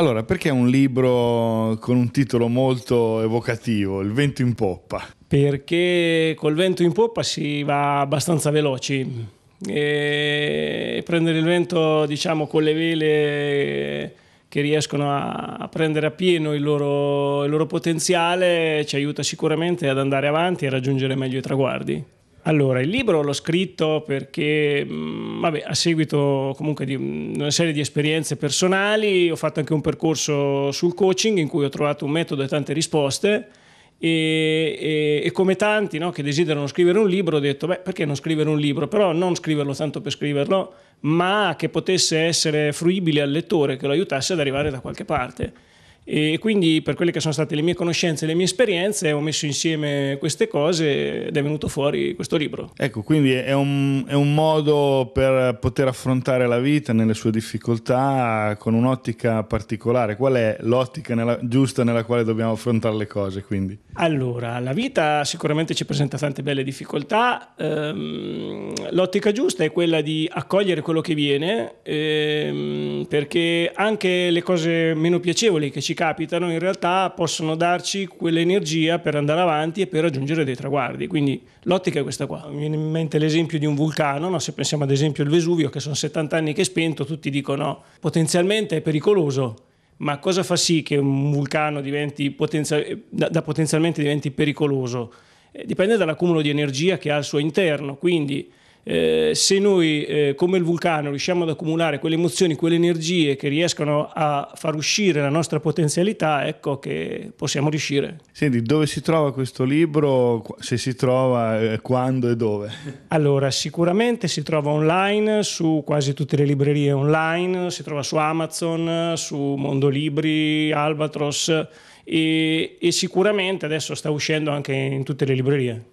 Allora, perché un libro con un titolo molto evocativo, Il vento in poppa? Perché col vento in poppa si va abbastanza veloci e prendere il vento, diciamo, con le vele che riescono a prendere a pieno il loro, il loro potenziale ci aiuta sicuramente ad andare avanti e raggiungere meglio i traguardi. Allora, il libro l'ho scritto perché, mm, vabbè, a seguito comunque mm, di una serie di esperienze personali, ho fatto anche un percorso sul coaching in cui ho trovato un metodo e tante risposte. E, e, e, come tanti no, che desiderano scrivere un libro, ho detto: beh, perché non scrivere un libro? Però non scriverlo tanto per scriverlo, ma che potesse essere fruibile al lettore, che lo aiutasse ad arrivare da qualche parte. E quindi per quelle che sono state le mie conoscenze e le mie esperienze ho messo insieme queste cose ed è venuto fuori questo libro. Ecco, quindi è un, è un modo per poter affrontare la vita nelle sue difficoltà con un'ottica particolare. Qual è l'ottica nella, giusta nella quale dobbiamo affrontare le cose? Quindi? Allora, la vita sicuramente ci presenta tante belle difficoltà. Ehm, l'ottica giusta è quella di accogliere quello che viene, ehm, perché anche le cose meno piacevoli che ci capitano in realtà possono darci quell'energia per andare avanti e per raggiungere dei traguardi. Quindi l'ottica è questa qua. Mi viene in mente l'esempio di un vulcano, no? se pensiamo ad esempio al Vesuvio che sono 70 anni che è spento, tutti dicono potenzialmente è pericoloso, ma cosa fa sì che un vulcano diventi potenzial- da, da potenzialmente diventi pericoloso? Eh, dipende dall'accumulo di energia che ha al suo interno, quindi eh, se noi eh, come il vulcano riusciamo ad accumulare quelle emozioni, quelle energie che riescono a far uscire la nostra potenzialità, ecco che possiamo riuscire. Senti, dove si trova questo libro? Se si trova, eh, quando e dove? Allora, sicuramente si trova online su quasi tutte le librerie online, si trova su Amazon, su Mondolibri, Albatros e, e sicuramente adesso sta uscendo anche in tutte le librerie.